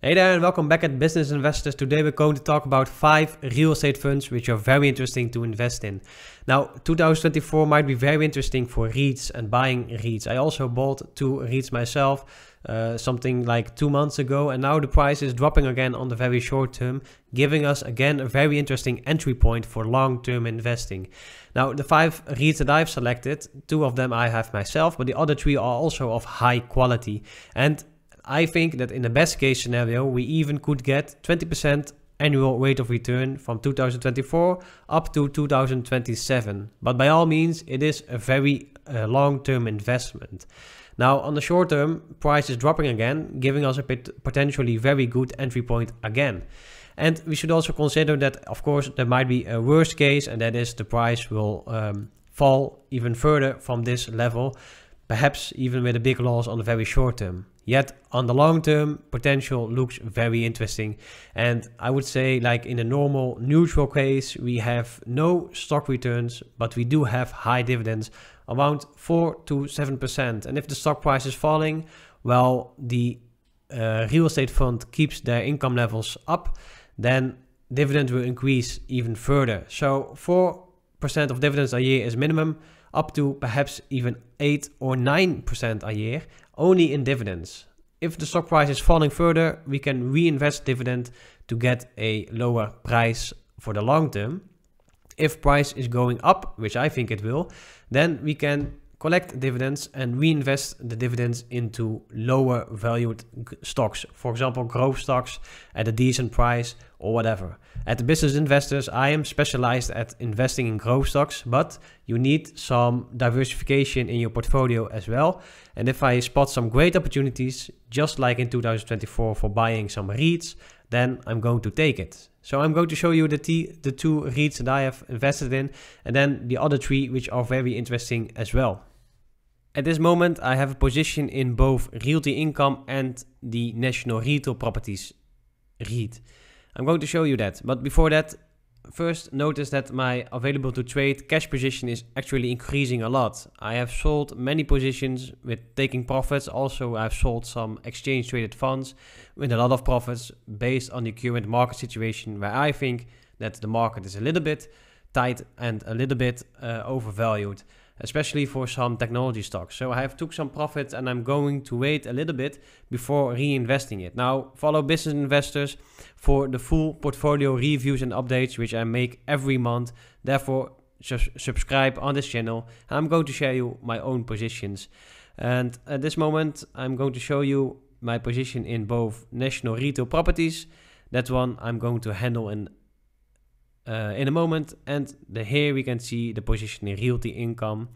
Hey there and welcome back at Business Investors. Today we're going to talk about five real estate funds which are very interesting to invest in. Now 2024 might be very interesting for REITs and buying REITs. I also bought two REITs myself uh, something like two months ago and now the price is dropping again on the very short term giving us again a very interesting entry point for long-term investing. Now the five REITs that I've selected, two of them I have myself but the other three are also of high quality and I think that in the best case scenario, we even could get 20% annual rate of return from 2024 up to 2027. But by all means, it is a very uh, long-term investment. Now, on the short term, price is dropping again, giving us a potentially very good entry point again. And we should also consider that, of course, there might be a worst case, and that is the price will um, fall even further from this level perhaps even with a big loss on the very short term. Yet on the long term, potential looks very interesting. And I would say like in a normal neutral case, we have no stock returns, but we do have high dividends around 4 to 7%. And if the stock price is falling, well, the uh, real estate fund keeps their income levels up, then dividends will increase even further. So 4% of dividends a year is minimum up to perhaps even 8 or 9% a year only in dividends. If the stock price is falling further, we can reinvest dividend to get a lower price for the long term. If price is going up, which I think it will, then we can collect dividends and reinvest the dividends into lower valued stocks. For example, growth stocks at a decent price or whatever. At the Business Investors, I am specialized at investing in growth stocks, but you need some diversification in your portfolio as well. And if I spot some great opportunities, just like in 2024 for buying some REITs, then I'm going to take it. So I'm going to show you the, the two REITs that I have invested in and then the other three which are very interesting as well. At this moment, I have a position in both Realty Income and the National Retail Properties REIT. I'm going to show you that, but before that, first notice that my available to trade cash position is actually increasing a lot. I have sold many positions with taking profits. Also, I've sold some exchange traded funds with a lot of profits based on the current market situation where I think that the market is a little bit tight and a little bit uh, overvalued especially for some technology stocks. So I have took some profits and I'm going to wait a little bit before reinvesting it. Now follow business investors for the full portfolio reviews and updates which I make every month. Therefore just subscribe on this channel and I'm going to share you my own positions. And at this moment I'm going to show you my position in both National Retail Properties. That one I'm going to handle in uh, in a moment, and the here we can see the position in realty income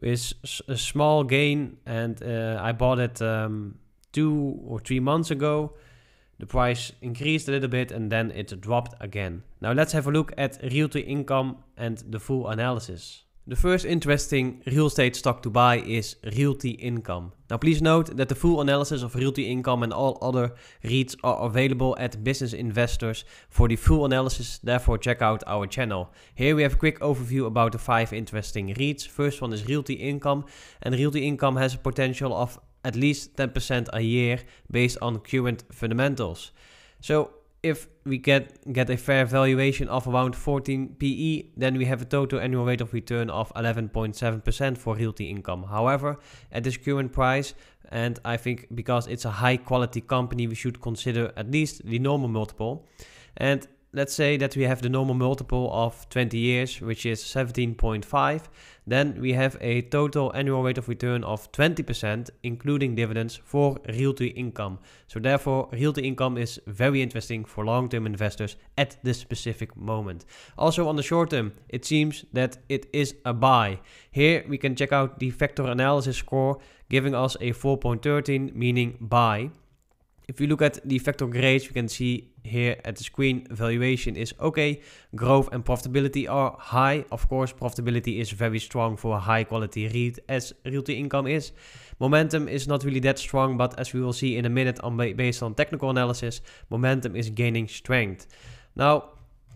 is a small gain, and uh, I bought it um, two or three months ago. The price increased a little bit and then it dropped again. Now let's have a look at realty income and the full analysis. The first interesting real estate stock to buy is Realty Income. Now please note that the full analysis of Realty Income and all other REITs are available at Business Investors. For the full analysis, therefore check out our channel. Here we have a quick overview about the five interesting REITs. First one is Realty Income and Realty Income has a potential of at least 10% a year based on current fundamentals. So if we get, get a fair valuation of around 14 PE, then we have a total annual rate of return of 11.7% for realty income. However, at this current price, and I think because it's a high quality company, we should consider at least the normal multiple. And let's say that we have the normal multiple of 20 years, which is 17.5, then we have a total annual rate of return of 20%, including dividends for realty income. So therefore, realty income is very interesting for long-term investors at this specific moment. Also on the short term, it seems that it is a buy. Here we can check out the factor analysis score, giving us a 4.13, meaning buy. If you look at the factor grades, we can see here at the screen, valuation is okay, growth and profitability are high. Of course, profitability is very strong for a high quality REIT as realty income is. Momentum is not really that strong, but as we will see in a minute on based on technical analysis, momentum is gaining strength. Now,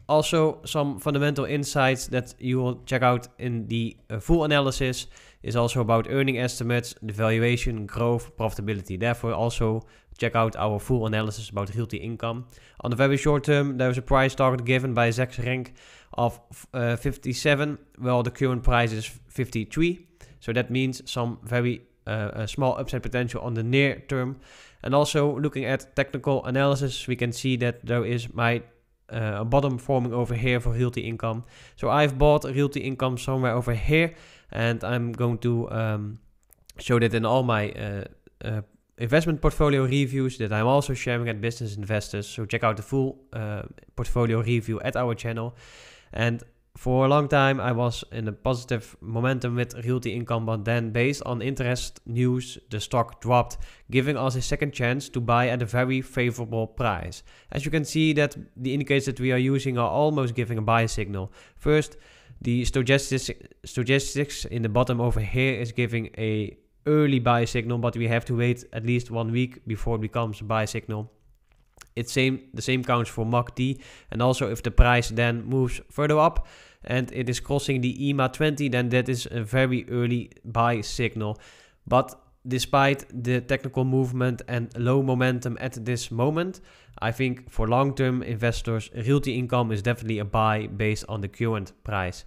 also, some fundamental insights that you will check out in the uh, full analysis is also about earning estimates, the valuation, growth, profitability. Therefore, also check out our full analysis about realty income. On the very short term, there was a price target given by Zex Renk of uh, 57, while the current price is 53. So that means some very uh, uh, small upside potential on the near term. And also looking at technical analysis, we can see that there is my a eh, bottom forming over here for realty income. So I've bought realty income somewhere over here and I'm going to um, show that in all my eh, eh, investment portfolio reviews that I'm also sharing at Business Investors. So check out the full uh, portfolio review at our channel. And for a long time, I was in a positive momentum with realty income, but then, based on interest news, the stock dropped, giving us a second chance to buy at a very favorable price. As you can see, that the indicators that we are using are almost giving a buy signal. First, the stochastics in the bottom over here is giving a early buy signal, but we have to wait at least one week before it becomes a buy signal. It's same, the same counts for MACD. And also if the price then moves further up and it is crossing the EMA 20, then that is a very early buy signal. But despite the technical movement and low momentum at this moment, I think for long-term investors, realty income is definitely a buy based on the current price.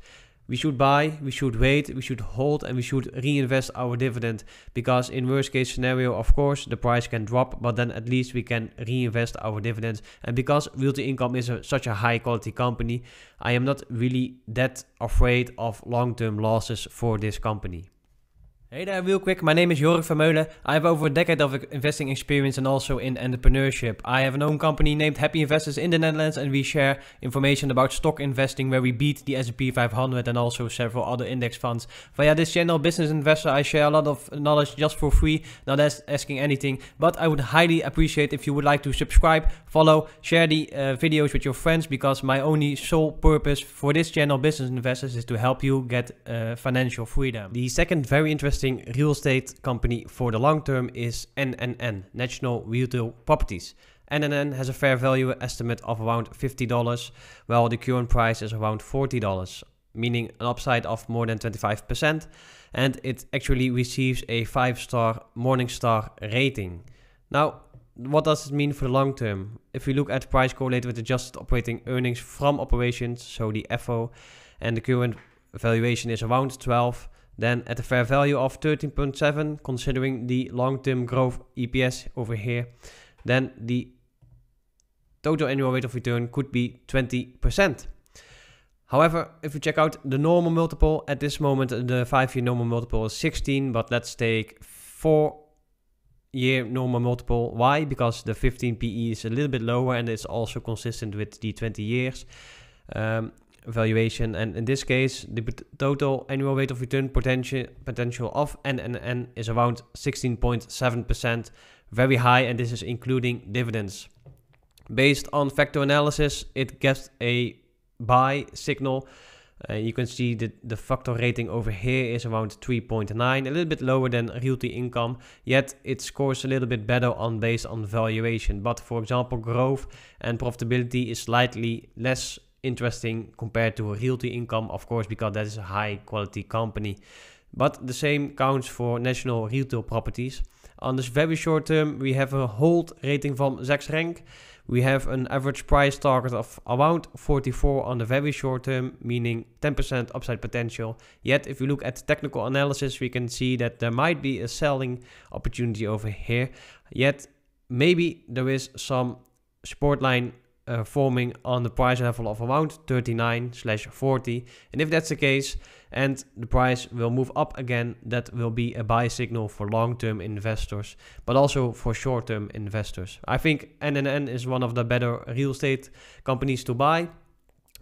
we should buy, we should wait, we should hold, and we should reinvest our dividend. Because in worst case scenario, of course, the price can drop, but then at least we can reinvest our dividends. And because Realty Income is a, such a high quality company, I am not really that afraid of long-term losses for this company. Hey there, real quick. My name is Jorik Vermeulen. I have over a decade of investing experience and also in entrepreneurship. I have an own company named Happy Investors in the Netherlands and we share information about stock investing where we beat the S&P 500 and also several other index funds. Via this channel, Business Investor, I share a lot of knowledge just for free, not asking anything, but I would highly appreciate if you would like to subscribe, follow, share the uh, videos with your friends because my only sole purpose for this channel, Business Investors, is to help you get uh, financial freedom. The second very interesting real estate company for the long term is NNN, National Retail Properties. NNN has a fair value estimate of around $50, while the current price is around $40, meaning an upside of more than 25%, and it actually receives a 5-star Morningstar rating. Now, what does it mean for the long term? If we look at price correlated with adjusted operating earnings from operations, so the FO, and the current valuation is around 12, then at a fair value of 13.7, considering the long-term growth EPS over here, then the total annual rate of return could be 20%. However, if we check out the normal multiple, at this moment the 5-year normal multiple is 16, but let's take 4 year normal multiple. Why? Because the 15 PE is a little bit lower and it's also consistent with the 20 years um, valuation. And in this case, the total annual rate of return potential potential of NNN is around 16.7%, very high, and this is including dividends. Based on factor analysis, it gets a buy signal uh, you can see that the factor rating over here is around 3.9, a little bit lower than realty income, yet it scores a little bit better on based on valuation. But for example, growth and profitability is slightly less interesting compared to a realty income, of course, because that is a high quality company. But the same counts for national retail properties. On this very short term, we have a hold rating van 6 rank. We have an average price target of around 44 on the very short term, meaning 10% upside potential. Yet, if we look at technical analysis, we can see that there might be a selling opportunity over here. Yet, maybe there is some support line uh, forming on the price level of around 39 slash 40 and if that's the case and the price will move up again that will be a buy signal for long-term investors but also for short-term investors i think nnn is one of the better real estate companies to buy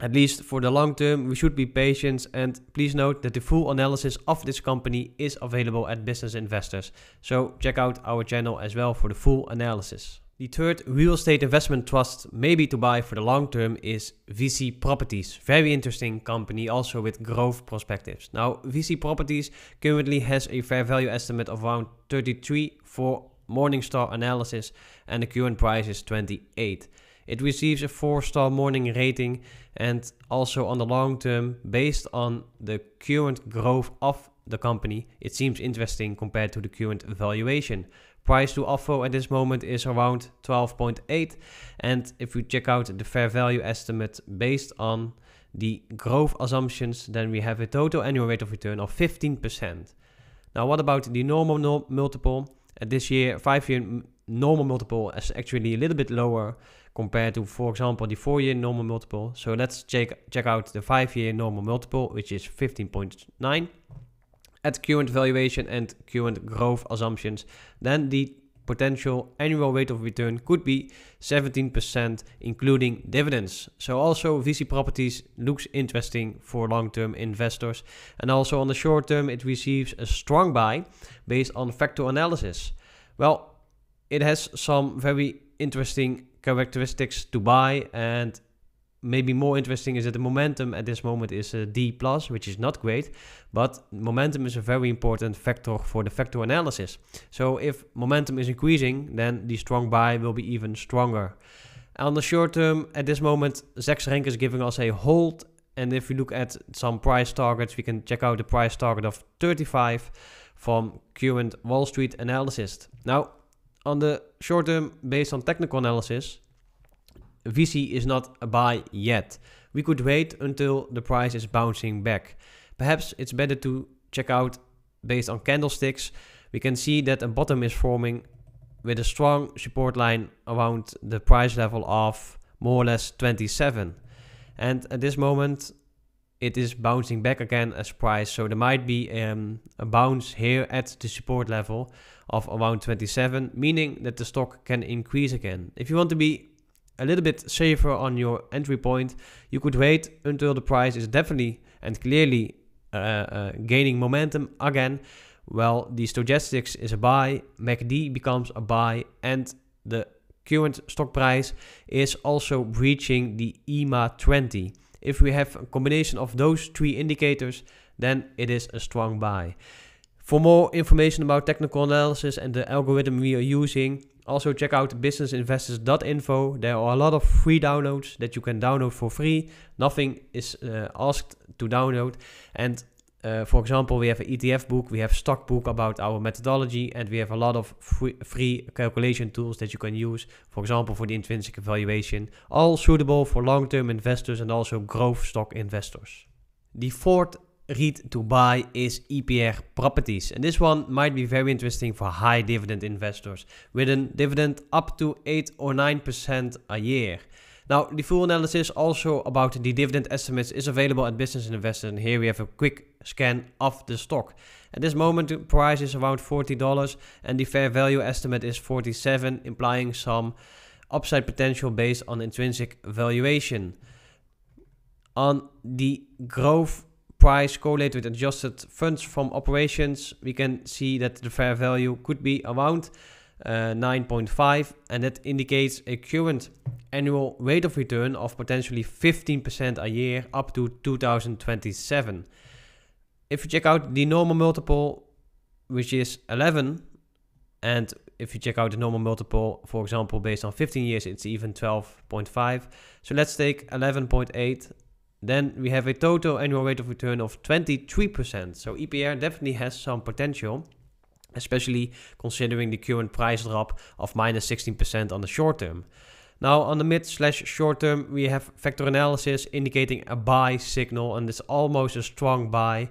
at least for the long term, we should be patient and please note that the full analysis of this company is available at Business Investors. So check out our channel as well for the full analysis. The third real estate investment trust maybe to buy for the long term is VC Properties. Very interesting company also with growth perspectives. Now VC Properties currently has a fair value estimate of around 33 for Morningstar analysis and the current price is 28. It receives a 4 star morning rating and also on the long term based on the current growth of the company it seems interesting compared to the current valuation price to offer at this moment is around 12.8 and if we check out the fair value estimate based on the growth assumptions then we have a total annual rate of return of 15%. Now what about the normal multiple? At this year 5 year normal multiple is actually a little bit lower compared to for example the 4 year normal multiple. So let's check check out the 5 year normal multiple which is 15.9 at current valuation and current growth assumptions, then the potential annual rate of return could be 17%, including dividends. So, also, VC Properties looks interesting for long term investors. And also, on the short term, it receives a strong buy based on factor analysis. Well, it has some very interesting characteristics to buy, and maybe more interesting is that the momentum at this moment is uh, D plus, which is not great, but momentum is a very important factor for the factor analysis. So if momentum is increasing, then the strong buy will be even stronger. On the short term, at this moment, Zacks Rank is giving us a hold. And if we look at some price targets, we can check out the price target of 35 from current Wall Street analysis. Now, on the short term, based on technical analysis, VC is not a buy yet. We could wait until the price is bouncing back. Perhaps it's better to check out based on candlesticks. We can see that a bottom is forming with a strong support line around the price level of more or less 27. And at this moment, it is bouncing back again as price. So there might be um, a bounce here at the support level of around 27, meaning that the stock can increase again. If you want to be a little bit safer on your entry point, you could wait until the price is definitely and clearly uh, uh, gaining momentum again. Well, the stochastics is a buy, MACD becomes a buy, and the current stock price is also breaching the EMA 20. If we have a combination of those three indicators, then it is a strong buy. For more information about technical analysis and the algorithm we are using, Also check out businessinvestors.info. There are a lot of free downloads that you can download for free. Nothing is uh, asked to download. And uh, for example, we have an ETF book, we have stock book about our methodology, and we have a lot of free, calculation tools that you can use. For example, for the intrinsic evaluation, all suitable for long-term investors and also growth stock investors. The fourth REIT to buy is EPR properties. And this one might be very interesting for high dividend investors with a dividend up to 8 or 9% a year. Now, the full analysis also about the dividend estimates is available at Business Investor, and here we have a quick scan of the stock. At this moment, the price is around $40, and the fair value estimate is 47, implying some upside potential based on intrinsic valuation. On the growth price correlated with adjusted funds from operations, we can see that the fair value could be around uh, 9.5 and that indicates a current annual rate of return of potentially 15% a year up to 2027. If you check out the normal multiple, which is 11, and if you check out the normal multiple, for example, based on 15 years, it's even 12.5. So let's take 11.8 then we have a total annual rate of return of 23%. So EPR definitely has some potential, especially considering the current price drop of minus 16% on the short term. Now on the mid slash short term, we have factor analysis indicating a buy signal and it's almost a strong buy.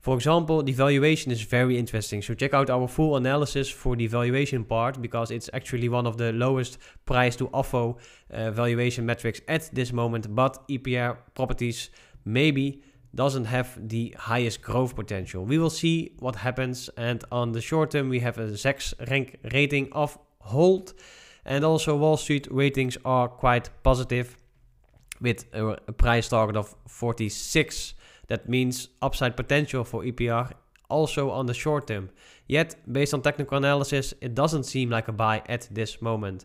For example, the valuation is very interesting. So check out our full analysis for the valuation part because it's actually one of the lowest price to AFO uh, valuation metrics at this moment. But EPR properties maybe doesn't have the highest growth potential. We will see what happens. And on the short term, we have a Zex rank rating of hold. And also Wall Street ratings are quite positive with a price target of 46. That means upside potential for EPR also on the short term. Yet, based on technical analysis, it doesn't seem like a buy at this moment.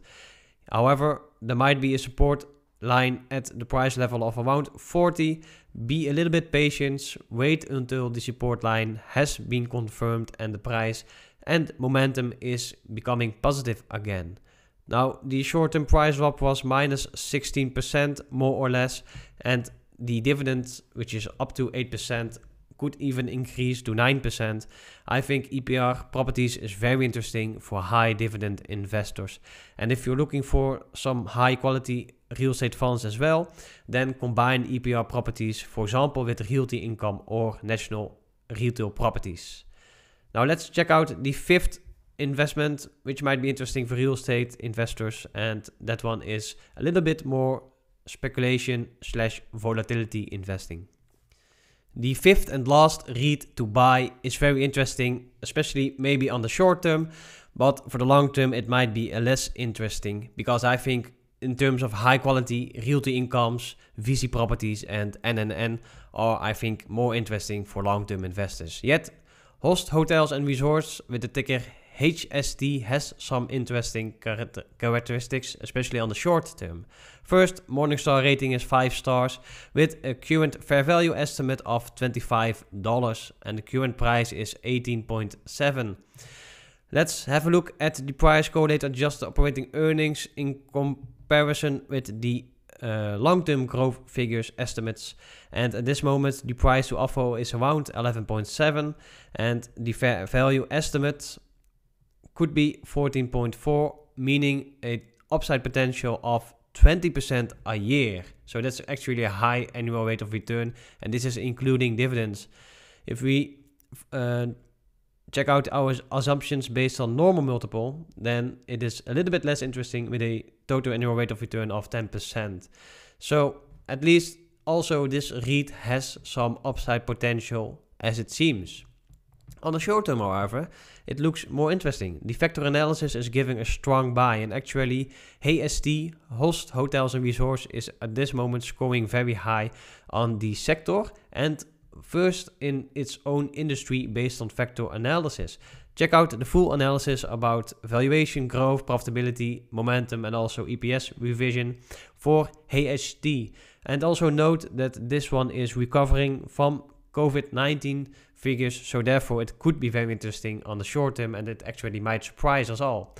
However, there might be a support line at the price level of around 40. Be a little bit patient, wait until the support line has been confirmed and the price and momentum is becoming positive again. Now, the short term price drop was minus 16%, more or less, and the dividend, which is up to 8%, could even increase to 9%. I think EPR properties is very interesting for high dividend investors. And if you're looking for some high quality real estate funds as well, then combine EPR properties, for example, with Realty Income or National Retail Properties. Now let's check out the fifth investment, which might be interesting for real estate investors. And that one is a little bit more speculation slash volatility investing. The fifth and last read to buy is very interesting, especially maybe on the short term, but for the long term, it might be a less interesting because I think in terms of high quality realty incomes, VC properties, and NNN are, I think, more interesting for long term investors. Yet, host hotels and resorts with the ticker HSD has some interesting char characteristics, especially on the short term. First, Morningstar rating is 5 stars with a current fair value estimate of $25 and the current price is 18.7. Let's have a look at the price correlated adjusted operating earnings in comparison with the uh, long-term growth figures estimates and at this moment the price to offer is around 11.7 and the fair value estimate could be 14.4, meaning a upside potential of 20% a year. So that's actually a high annual rate of return, and this is including dividends. If we uh, check out our assumptions based on normal multiple, then it is a little bit less interesting with a total annual rate of return of 10%. So at least also this REIT has some upside potential as it seems. On the short term, however, it looks more interesting. The factor analysis is giving a strong buy, and actually, HST, Host Hotels and Resorts, is at this moment scoring very high on the sector and first in its own industry based on factor analysis. Check out the full analysis about valuation, growth, profitability, momentum, and also EPS revision for HST. And also note that this one is recovering from COVID 19 figures, so therefore it could be very interesting on the short term and it actually might surprise us all.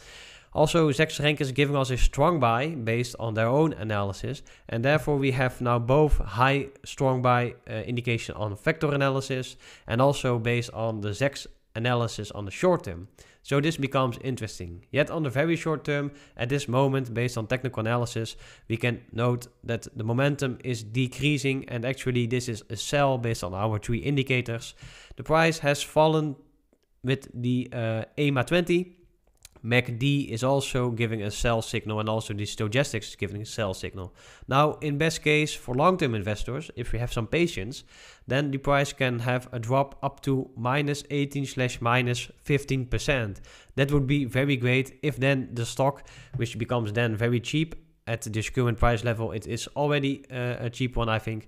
Also, Zacks Rank is giving us a strong buy based on their own analysis, and therefore we have now both high strong buy uh, indication on vector analysis and also based on the Zacks analysis on the short term. So this becomes interesting. Yet on the very short term, at this moment, based on technical analysis, we can note that the momentum is decreasing and actually this is a sell based on our three indicators. The price has fallen with the uh, EMA 20 MACD is also giving a sell signal and also the stochastics is giving a sell signal. Now, in best case for long-term investors, if we have some patience, then the price can have a drop up to minus 18 slash minus 15%. That would be very great if then the stock, which becomes then very cheap at this current price level, it is already uh, a cheap one, I think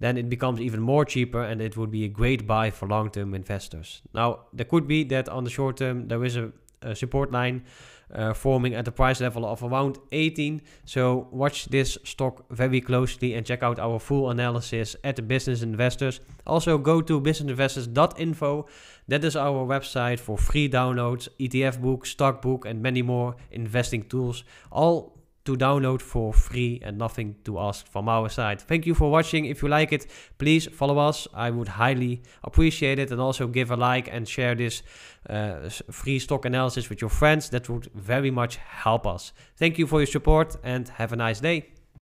then it becomes even more cheaper and it would be a great buy for long-term investors. Now, there could be that on the short term there is a Eh, support line eh, forming at the price level of around 18. So watch this stock very closely and check out our full analysis at the Business Investors. Also go to businessinvestors.info. That is our website for free downloads, ETF book, stock book, and many more investing tools. All to download for free and nothing to ask from our side. Thank you for watching. If you like it, please follow us. I would highly appreciate it. And also give a like and share this uh, free stock analysis with your friends. That would very much help us. Thank you for your support and have a nice day.